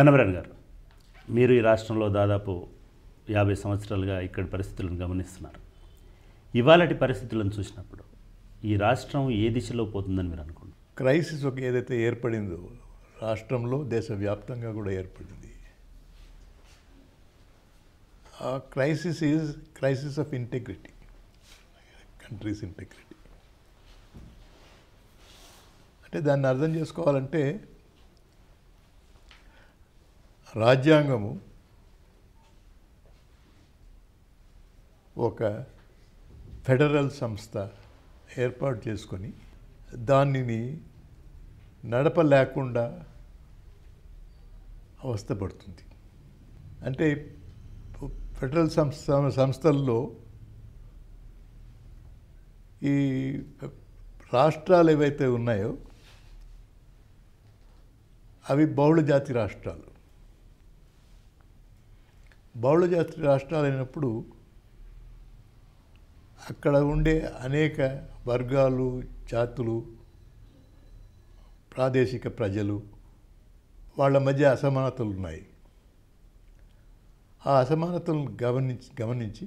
కన్నబరాని గారు మీరు ఈ రాష్ట్రంలో దాదాపు యాభై సంవత్సరాలుగా ఇక్కడ పరిస్థితులను గమనిస్తున్నారు ఇవాళటి పరిస్థితులను చూసినప్పుడు ఈ రాష్ట్రం ఏ దిశలో పోతుందని మీరు అనుకుంటున్నారు క్రైసిస్ ఒక ఏదైతే ఏర్పడిందో రాష్ట్రంలో దేశవ్యాప్తంగా కూడా ఏర్పడింది ఆ crisis is crisis of integrity countries integrity అంటే దాన్ని అర్థం చేసుకోవాలంటే రాజ్యాంగము ఒక ఫెడరల్ సంస్థ ఏర్పాటు చేసుకొని దానిని నడపలేకుండా అవస్థపడుతుంది అంటే ఫెడరల్ సంస్థ సంస్థల్లో ఈ రాష్ట్రాలు ఏవైతే ఉన్నాయో అవి బహుళ జాతి రాష్ట్రాలు బౌళ జాతి రాష్ట్రాలు అయినప్పుడు అక్కడ ఉండే అనేక వర్గాలు జాతులు ప్రాదేశిక ప్రజలు వాళ్ళ మధ్య అసమానతలు ఉన్నాయి ఆ అసమానతలను గమనించి గమనించి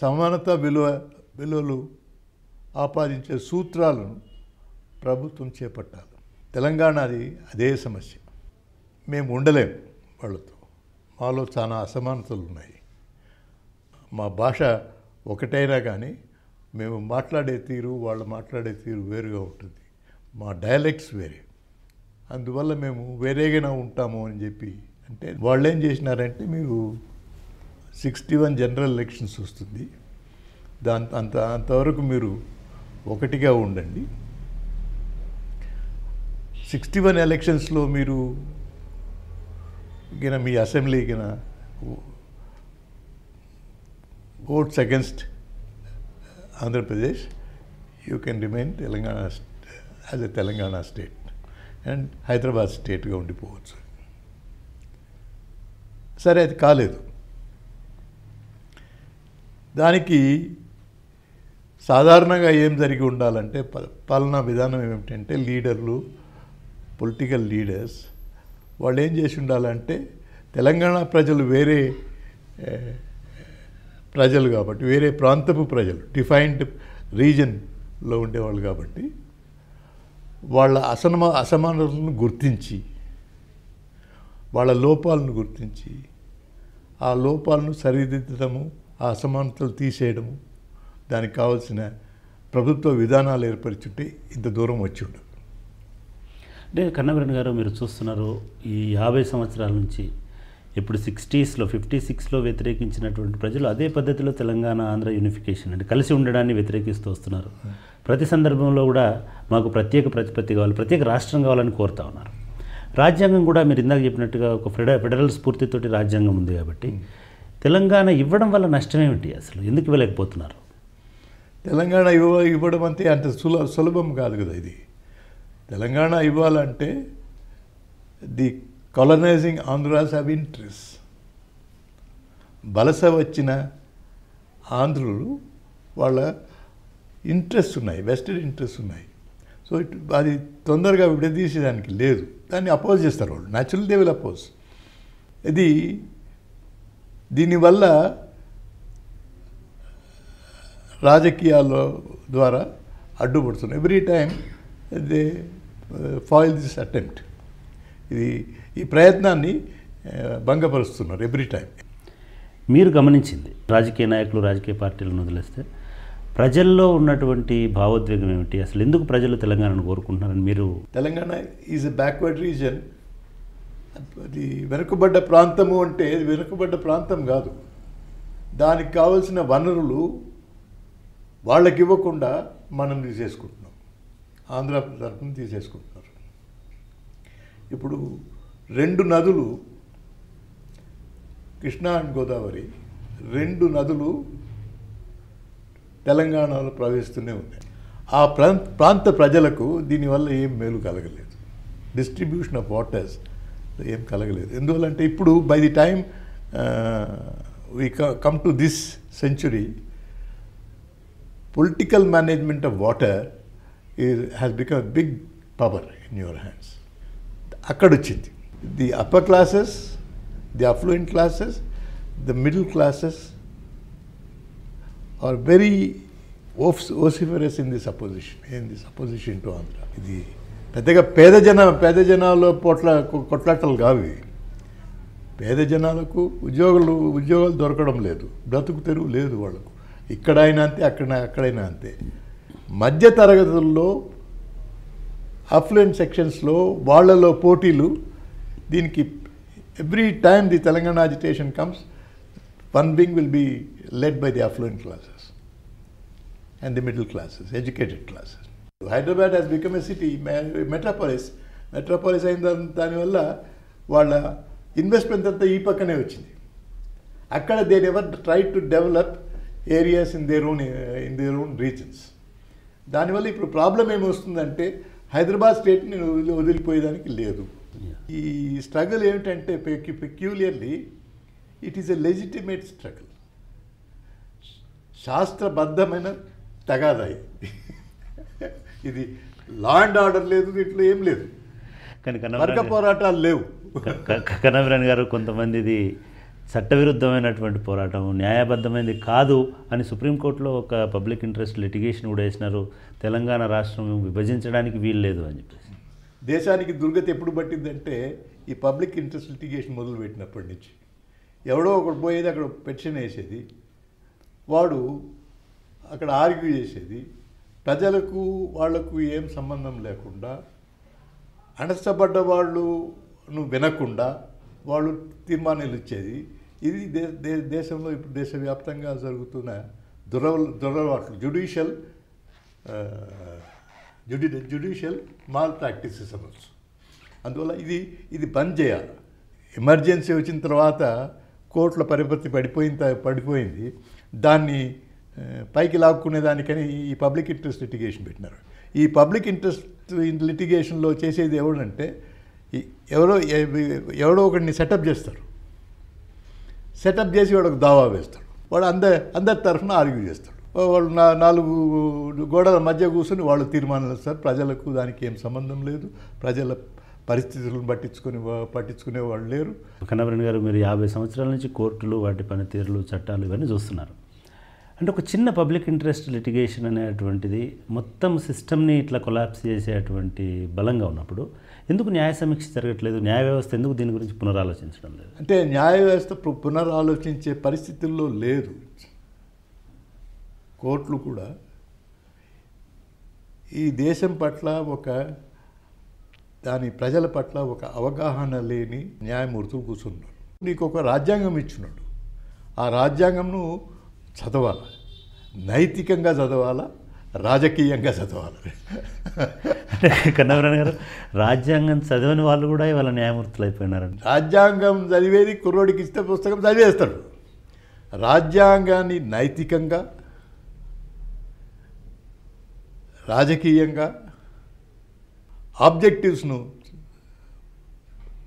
సమానత విలువ విలువలు ఆపాదించే సూత్రాలను ప్రభుత్వం చేపట్టాలి తెలంగాణది అదే సమస్య మేము ఉండలేము వాళ్ళతో మాలో చాలా అసమానతలు ఉన్నాయి మా భాష ఒకటైనా కానీ మేము మాట్లాడే తీరు వాళ్ళు మాట్లాడే తీరు వేరుగా ఉంటుంది మా డైలెక్ట్స్ వేరే అందువల్ల మేము వేరేగా ఉంటాము అని చెప్పి అంటే వాళ్ళు ఏం చేసినారంటే మీరు సిక్స్టీ వన్ జనరల్ ఎలక్షన్స్ వస్తుంది దాని అంత అంతవరకు మీరు ఒకటిగా ఉండండి సిక్స్టీ వన్ ఎలక్షన్స్లో మీరు ఈయన మీ అసెంబ్లీ ఈయన oats against Andhra Pradesh you can remain Telangana as a Telangana state and Hyderabad స్టేట్గా ఉండిపోవచ్చు సరే అది కాలేదు దానికి సాధారణంగా ఏం జరిగి ఉండాలంటే పాలనా విధానం ఏమిటంటే లీడర్లు పొలిటికల్ లీడర్స్ వాళ్ళు ఏం చేసి ఉండాలంటే తెలంగాణ ప్రజలు వేరే ప్రజలు కాబట్టి వేరే ప్రాంతపు ప్రజలు డిఫైన్డ్ రీజన్లో ఉండేవాళ్ళు కాబట్టి వాళ్ళ అసమా అసమానతలను గుర్తించి వాళ్ళ లోపాలను గుర్తించి ఆ లోపాలను సరిదిద్దడము ఆ అసమానతలు తీసేయడము దానికి కావాల్సిన ప్రభుత్వ విధానాలు ఏర్పరిచుంటే ఇంత దూరం వచ్చి ఉండదు అంటే కన్నవీరన్ గారు మీరు చూస్తున్నారు ఈ యాభై సంవత్సరాల నుంచి ఇప్పుడు సిక్స్టీస్లో ఫిఫ్టీ సిక్స్లో వ్యతిరేకించినటువంటి ప్రజలు అదే పద్ధతిలో తెలంగాణ ఆంధ్ర యూనిఫికేషన్ అంటే కలిసి ఉండడాన్ని వ్యతిరేకిస్తూ వస్తున్నారు ప్రతి సందర్భంలో కూడా మాకు ప్రత్యేక ప్రతిపత్తి కావాలి ప్రత్యేక రాష్ట్రం కావాలని కోరుతా ఉన్నారు రాజ్యాంగం కూడా మీరు ఇందాక చెప్పినట్టుగా ఒక ఫెడ ఫెడరల్ స్ఫూర్తితోటి రాజ్యాంగం ఉంది కాబట్టి తెలంగాణ ఇవ్వడం వల్ల నష్టం ఏమిటి అసలు ఎందుకు ఇవ్వలేకపోతున్నారు తెలంగాణ ఇవ్వ ఇవ్వడం అంతే అంత సులభం కాదు కదా ఇది తెలంగాణ ఇవ్వాలంటే the colonising Andhras have interest బలస వచ్చిన ఆంధ్రులు వాళ్ళ ఇంట్రెస్ట్ ఉన్నాయి వెస్టెడ్ ఇంట్రెస్ట్ ఉన్నాయి సో ఇటు అది తొందరగా విడదీసేదానికి లేదు దాన్ని అపోజ్ చేస్తారు వాళ్ళు న్యాచురల్ దేవుల్ అపోజ్ ఇది దీనివల్ల రాజకీయాల ద్వారా అడ్డుపడుతున్నాయి every time they foil this attempt ఇది ఈ ప్రయత్నాన్ని uh, భంగపరుస్తున్నారు ఎవ్రీ టైం మీరు గమనించింది రాజకీయ నాయకులు రాజకీయ పార్టీలను వదిలేస్తే ప్రజల్లో ఉన్నటువంటి భావోద్వేగం ఏమిటి అసలు ఎందుకు ప్రజలు తెలంగాణను కోరుకుంటున్నారని మీరు Telangana is a backward region అది వెనుకబడ్డ ప్రాంతము అంటే వెనుకబడ్డ ప్రాంతం కాదు దానికి కావలసిన వనరులు వాళ్ళకి ఇవ్వకుండా మనం చేసుకుంటున్నాం ఆంధ్ర తరఫున తీసేసుకుంటున్నారు ఇప్పుడు రెండు నదులు కృష్ణా అండ్ గోదావరి రెండు నదులు తెలంగాణలో ప్రవహిస్తూనే ఉన్నాయి ఆ ప్రాంత ప్రజలకు దీనివల్ల ఏం మేలు కలగలేదు డిస్ట్రిబ్యూషన్ ఆఫ్ వాటర్స్ ఏం కలగలేదు ఎందువల్లంటే ఇప్పుడు by the time we come to this century political management of water has become big power in your hands అక్కడ వచ్చింది the upper classes the affluent classes the middle classes are very ఓఫ్స్ vociferous in this opposition in this opposition to Andhra ఇది పెద్దగా పేద జన పేద జనాల్లో పోట్ల కొట్లాటలు కావి పేద జనాలకు ఉద్యోగులు ఉద్యోగాలు దొరకడం లేదు బ్రతుకు తెరువు లేదు వాళ్ళకు ఇక్కడైనా అంతే అక్కడ అక్కడైనా అంతే మధ్య తరగతుల్లో అఫ్లెంట్ సెక్షన్స్లో వాళ్లలో పోటీలు దీనికి every time the Telangana agitation comes one thing will be led by the affluent classes and the middle classes educated classes Hyderabad has become a city metropolis metropolis అయిన దానివల్ల వాళ్ళ ఇన్వెస్ట్మెంట్ అంతా ఈ పక్కనే వచ్చింది అక్కడ there ever try to develop areas in their own in their own regions దానివల్ల ఇప్పుడు ప్రాబ్లం ఏమొస్తుందంటే హైదరాబాద్ స్టేట్ని వదిలిపోయేదానికి లేదు ఈ స్ట్రగుల్ ఏమిటంటే peculiarly it is a legitimate struggle శాస్త్రబద్ధమైన తగాదాయి ఇది లా అండ్ ఆర్డర్ లేదు దీంట్లో ఏం లేదు కానీ వర్గ పోరాటాలు లేవు కనవరాణి గారు కొంతమందిది చట్టవిరుద్ధమైనటువంటి పోరాటం న్యాయబద్ధమైనది కాదు అని సుప్రీంకోర్టులో ఒక పబ్లిక్ ఇంట్రెస్ట్ లిటిగేషన్ కూడా వేసినారు తెలంగాణ రాష్ట్రం విభజించడానికి వీలు లేదు అని చెప్పేసి దేశానికి దుర్గతి ఎప్పుడు పట్టిందంటే ఈ పబ్లిక్ ఇంట్రెస్ట్ లిటిగేషన్ మొదలుపెట్టినప్పటి నుంచి ఎవడో ఒకటి పోయేది అక్కడ పెటిషన్ వేసేది వాడు అక్కడ ఆర్గ్యూ చేసేది ప్రజలకు వాళ్లకు ఏం సంబంధం లేకుండా అణచబడ్డ వాళ్ళు వినకుండా వాళ్ళు తీర్మానాలు ఇచ్చేది ఇది దే దేశంలో ఇప్పుడు దేశవ్యాప్తంగా జరుగుతున్న దురవ దురవాకు జుడిషియల్ జుడి జ్యుడిషియల్ మాల్ ప్రాక్టీసెస్ అనొచ్చు అందువల్ల ఇది ఇది బంద్ చేయాలి ఎమర్జెన్సీ వచ్చిన తర్వాత కోట్ల పరిపత్తి పడిపోయిన పడిపోయింది దాన్ని పైకి లాక్కునే దానికని ఈ పబ్లిక్ ఇంట్రెస్ట్ లిటిగేషన్ పెట్టినారు ఈ పబ్లిక్ ఇంట్రెస్ట్ లిటిగేషన్లో చేసేది ఎవడంటే ఎవరో ఎవడో ఒకరిని సెటప్ చేస్తారు సెటప్ చేసి వాడు దావా వేస్తాడు వాడు అంద అందరి తరఫున ఆర్గ్యూ చేస్తాడు వాళ్ళు నా నాలుగు గోడల మధ్య కూర్చొని వాళ్ళు తీర్మానాలు ఇస్తారు ప్రజలకు దానికి ఏం సంబంధం లేదు ప్రజల పరిస్థితులను పట్టించుకుని పట్టించుకునే వాళ్ళు లేరు కనవరణ గారు మీరు యాభై సంవత్సరాల నుంచి కోర్టులు వాటి పనితీరులు చట్టాలు ఇవన్నీ చూస్తున్నారు అంటే ఒక చిన్న పబ్లిక్ ఇంట్రెస్ట్ లిటిగేషన్ అనేటువంటిది మొత్తం సిస్టమ్ని ఇట్లా కొలాప్స్ చేసేటువంటి బలంగా ఉన్నప్పుడు ఎందుకు న్యాయ సమీక్ష జరగట్లేదు న్యాయ వ్యవస్థ ఎందుకు దీని గురించి పునరాలోచించడం లేదు అంటే న్యాయ వ్యవస్థ పునరాలోచించే పరిస్థితుల్లో లేదు కోర్టులు కూడా ఈ దేశం పట్ల ఒక దాని ప్రజల పట్ల ఒక అవగాహన లేని న్యాయమూర్తులు కూర్చున్నాడు నీకు ఒక రాజ్యాంగం ఇచ్చినాడు ఆ రాజ్యాంగంను చదవాలి నైతికంగా చదవాలా రాజకీయంగా చదవాలి అంటే కన్నవరణ గారు రాజ్యాంగం చదివిన వాళ్ళు కూడా ఇవాళ న్యాయమూర్తులు అయిపోయినారండి రాజ్యాంగం చదివేది కుర్రోడికి ఇస్తే పుస్తకం చదివేస్తాడు రాజ్యాంగాన్ని నైతికంగా రాజకీయంగా ఆబ్జెక్టివ్స్ను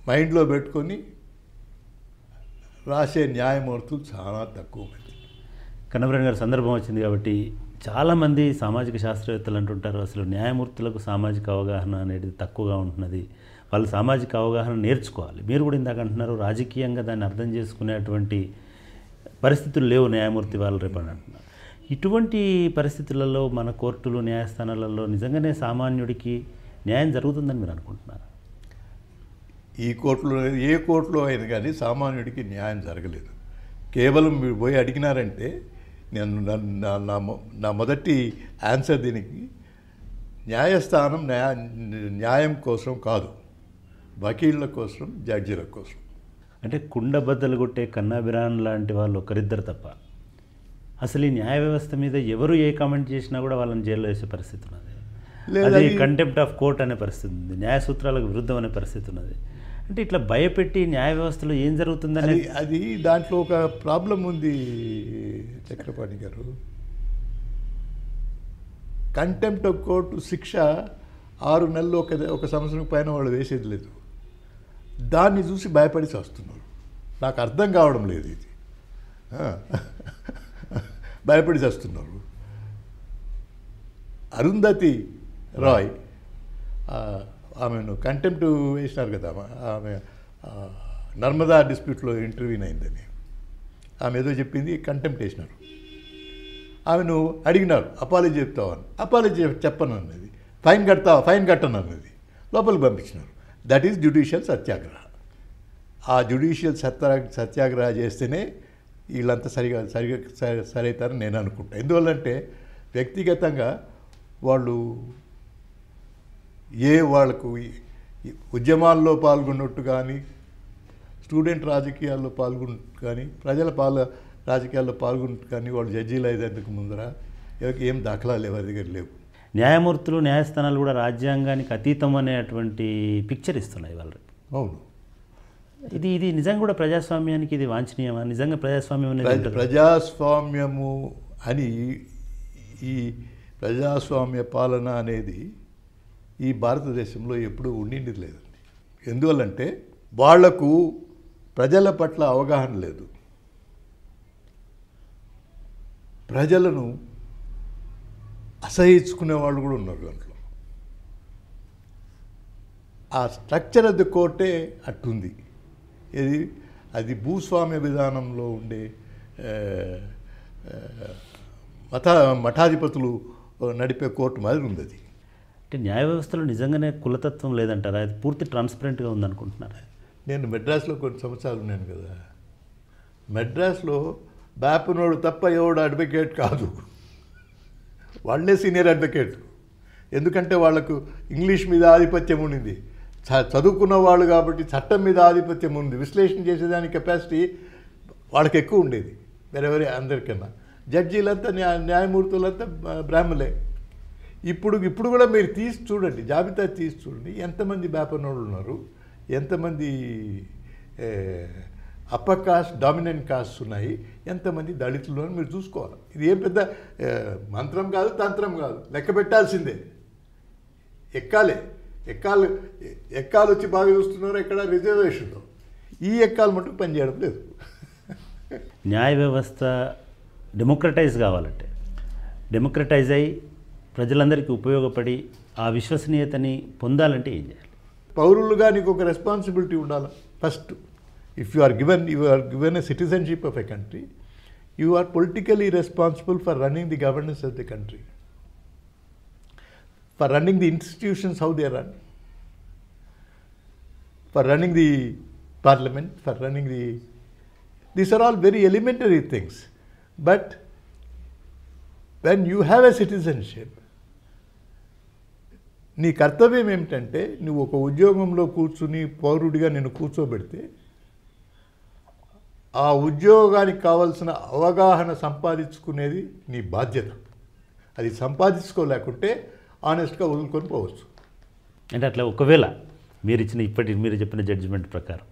మైండ్లో పెట్టుకొని రాసే న్యాయమూర్తులు చాలా తక్కువ మంది కన్నవరం గారి సందర్భం వచ్చింది కాబట్టి చాలామంది సామాజిక శాస్త్రవేత్తలు అంటుంటారు అసలు న్యాయమూర్తులకు సామాజిక అవగాహన అనేది తక్కువగా ఉంటున్నది వాళ్ళు సామాజిక అవగాహన నేర్చుకోవాలి మీరు కూడా ఇందాక అంటున్నారు రాజకీయంగా దాన్ని అర్థం చేసుకునేటువంటి పరిస్థితులు లేవు న్యాయమూర్తి వాళ్ళు రేపని అంటున్నారు ఇటువంటి పరిస్థితులలో మన కోర్టులు న్యాయస్థానాలలో నిజంగానే సామాన్యుడికి న్యాయం జరుగుతుందని మీరు అనుకుంటున్నారు ఈ కోర్టులో ఏ కోర్టులో అయినా కానీ సామాన్యుడికి న్యాయం జరగలేదు కేవలం మీరు పోయి అడిగినారంటే నేను నా నా మొదటి ఆన్సర్ దీనికి న్యాయస్థానం న్యాయ న్యాయం కోసం కాదు వకీళ్ళ కోసం జడ్జీల కోసం అంటే కుండ బద్దలు కొట్టే కన్నాభిరాన్ లాంటి వాళ్ళు ఒకరిద్దరు తప్ప అసలు ఈ న్యాయ వ్యవస్థ మీద ఎవరు ఏ కామెంట్ చేసినా కూడా వాళ్ళని జైల్లో వేసే పరిస్థితి ఉన్నది లేదా కంటెంప్ట్ ఆఫ్ కోర్ట్ అనే పరిస్థితి ఉంది న్యాయ సూత్రాలకు విరుద్ధం అనే పరిస్థితి ఉన్నది అంటే ఇట్లా భయపెట్టి న్యాయ వ్యవస్థలో ఏం జరుగుతుందని అది దాంట్లో ఒక ప్రాబ్లం ఉంది చక్రపాణి గారు కంటెంప్ట్ ఆఫ్ కోర్టు శిక్ష ఆరు నెలలు ఒక ఒక సంవత్సరం పైన వాళ్ళు వేసేది లేదు దాన్ని చూసి భయపడి చేస్తున్నారు నాకు అర్థం కావడం లేదు ఇది భయపడి చేస్తున్నారు అరుంధతి రాయ్ ఆమెను కంటెంప్ట్ వేసినారు కదా ఆమె నర్మదా డిస్ప్యూట్లో ఇంటర్వ్యూ అయిందని ఆమె ఏదో చెప్పింది కంటెంప్ట్ వేసినారు ఆమెను అడిగినారు అపాలజీ అని అపాలజీ చెప్పను అన్నది ఫైన్ కడతావు ఫైన్ కట్టను అన్నది లోపలికి పంపించినారు దట్ ఈస్ జ్యుడిషియల్ సత్యాగ్రహ ఆ జ్యుడిషియల్ సత్యా సత్యాగ్రహ చేస్తేనే వీళ్ళంతా సరిగా సరిగా సరైతారని నేను అనుకుంటాను ఎందువల్లంటే వ్యక్తిగతంగా వాళ్ళు ఏ వాళ్ళకు ఉద్యమాల్లో పాల్గొన్నట్టు కానీ స్టూడెంట్ రాజకీయాల్లో పాల్గొన్నట్టు కానీ ప్రజల పాల రాజకీయాల్లో పాల్గొన్నట్టు కానీ వాళ్ళు జడ్జీలు అయ్యేందుకు ముందర ఎవరికి ఏం దాఖలాలు ఎవరి దగ్గర లేవు న్యాయమూర్తులు న్యాయస్థానాలు కూడా రాజ్యాంగానికి అతీతం అనేటువంటి పిక్చర్ ఇస్తున్నాయి వాళ్ళు అవును ఇది ఇది నిజంగా కూడా ప్రజాస్వామ్యానికి ఇది వాంఛనీయమా నిజంగా ప్రజాస్వామ్యం ప్రజాస్వామ్యము అని ఈ ప్రజాస్వామ్య పాలన అనేది ఈ భారతదేశంలో ఎప్పుడూ ఉండింది లేదండి ఎందువల్లంటే వాళ్లకు ప్రజల పట్ల అవగాహన లేదు ప్రజలను అసహించుకునే వాళ్ళు కూడా ఉన్నారు దాంట్లో ఆ స్ట్రక్చర్ అది కోటే అట్టుంది ఇది అది భూస్వామ్య విధానంలో ఉండే మత మఠాధిపతులు నడిపే కోర్టు మాదిరి ఉంది అది అంటే న్యాయ వ్యవస్థలో నిజంగానే కులతత్వం లేదంటారా అది పూర్తి ట్రాన్స్పరెంట్గా ఉందనుకుంటున్నారా నేను మెడ్రాస్లో కొన్ని సంవత్సరాలు ఉన్నాను కదా మెడ్రాస్లో బాపనోడు తప్ప ఎవడు అడ్వకేట్ కాదు వాళ్ళే సీనియర్ అడ్వకేట్ ఎందుకంటే వాళ్లకు ఇంగ్లీష్ మీద ఆధిపత్యం ఉండింది చదువుకున్న వాళ్ళు కాబట్టి చట్టం మీద ఆధిపత్యం ఉంది విశ్లేషణ చేసేదాని కెపాసిటీ వాళ్ళకి ఎక్కువ ఉండేది వేరే అందరికన్నా జడ్జీలంతా న్యాయ న్యాయమూర్తులంతా బ్రాహ్మలే ఇప్పుడు ఇప్పుడు కూడా మీరు తీసి చూడండి జాబితా తీసి చూడండి ఎంతమంది వ్యాపనోళ్ళు ఉన్నారు ఎంతమంది అప్పర్ కాస్ట్ డామినెంట్ కాస్ట్స్ ఉన్నాయి ఎంతమంది దళితులు అని మీరు చూసుకోవాలి ఇది ఏం పెద్ద మంత్రం కాదు తంత్రం కాదు లెక్క పెట్టాల్సిందే ఎక్కాలే ఎక్కాలు ఎక్కాలు వచ్చి బాగా చూస్తున్నారు ఎక్కడ రిజర్వేషన్లో ఈ ఎక్కాలు మటుకు పనిచేయడం లేదు న్యాయ వ్యవస్థ డెమోక్రటైజ్ కావాలంటే డెమోక్రటైజ్ అయ్యి ప్రజలందరికీ ఉపయోగపడి ఆ విశ్వసనీయతని పొందాలంటే ఏం చేయాలి పౌరులుగా నీకు ఒక రెస్పాన్సిబిలిటీ ఉండాలి first if you are given you are given a citizenship of a country you are politically responsible for running the governance of the country for running the institutions how they run for running the parliament, for running the. These are all very elementary things. But when you have a citizenship, నీ కర్తవ్యం ఏమిటంటే నువ్వు ఒక ఉద్యోగంలో కూర్చుని పౌరుడిగా నేను కూర్చోబెడితే ఆ ఉద్యోగానికి కావలసిన అవగాహన సంపాదించుకునేది నీ బాధ్యత అది సంపాదించుకోలేకుంటే ఆనెస్ట్గా వదులుకొని పోవచ్చు అంటే అట్లా ఒకవేళ మీరు ఇచ్చిన ఇప్పటి మీరు చెప్పిన జడ్జిమెంట్ ప్రకారం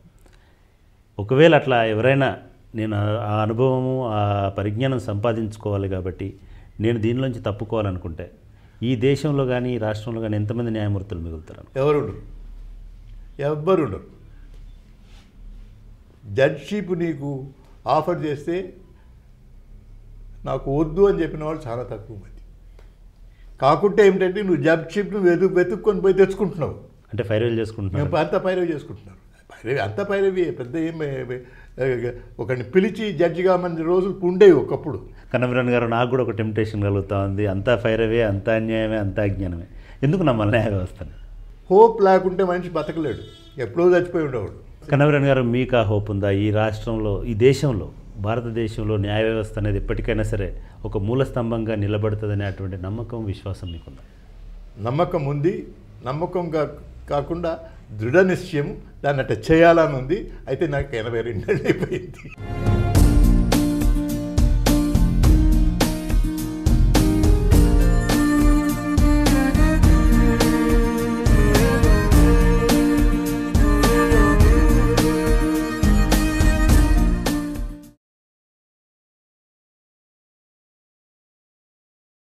ఒకవేళ అట్లా ఎవరైనా నేను ఆ అనుభవము ఆ పరిజ్ఞానం సంపాదించుకోవాలి కాబట్టి నేను దీనిలోంచి తప్పుకోవాలనుకుంటే ఈ దేశంలో కానీ ఈ రాష్ట్రంలో కానీ ఎంతమంది న్యాయమూర్తులు మిగులుతారు ఎవరుండరు ఎవ్వరుండరు జడ్షిప్ నీకు ఆఫర్ చేస్తే నాకు వద్దు అని చెప్పిన వాళ్ళు చాలా తక్కువ మంది కాకుంటే ఏమిటంటే నువ్వు జడ్షిప్ను వెతుక్కొని పోయి తెచ్చుకుంటున్నావు అంటే ఫైరల్ చేసుకుంటున్నావు అంతా ఫైరల్ చేసుకుంటున్నారు పైరవి అంత పైరవి పెద్ద ఏం ఒకరిని పిలిచి జడ్జిగా మంది రోజులు ఉండేవి ఒకప్పుడు కనమరాణ్ గారు నాకు కూడా ఒక టెంప్టేషన్ కలుగుతూ ఉంది అంతా ఫైరవే అంతా అన్యాయమే అంతా అజ్ఞానమే ఎందుకు నా న్యాయ వ్యవస్థ హోప్ లేకుంటే మనిషి బతకలేడు ఎప్పుడో చచ్చిపోయి ఉండేవాడు కనమరాణ్ గారు మీకు ఆ హోప్ ఉందా ఈ రాష్ట్రంలో ఈ దేశంలో భారతదేశంలో న్యాయ వ్యవస్థ అనేది ఎప్పటికైనా సరే ఒక మూల స్తంభంగా నిలబడుతుంది అటువంటి నమ్మకం విశ్వాసం మీకుందా నమ్మకం ఉంది నమ్మకంగా కాకుండా దృఢ నిశ్చయం దాన్ని అట్ట చేయాలని ఉంది అయితే నాకు ఎనభై రెండు అయిపోయింది